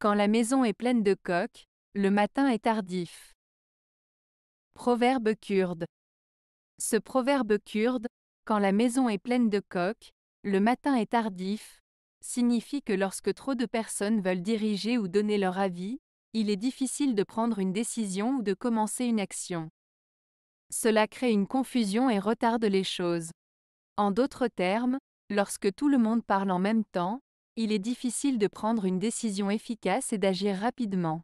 Quand la maison est pleine de coqs, le matin est tardif. Proverbe kurde. Ce proverbe kurde, quand la maison est pleine de coqs, le matin est tardif, signifie que lorsque trop de personnes veulent diriger ou donner leur avis, il est difficile de prendre une décision ou de commencer une action. Cela crée une confusion et retarde les choses. En d'autres termes, lorsque tout le monde parle en même temps, il est difficile de prendre une décision efficace et d'agir rapidement.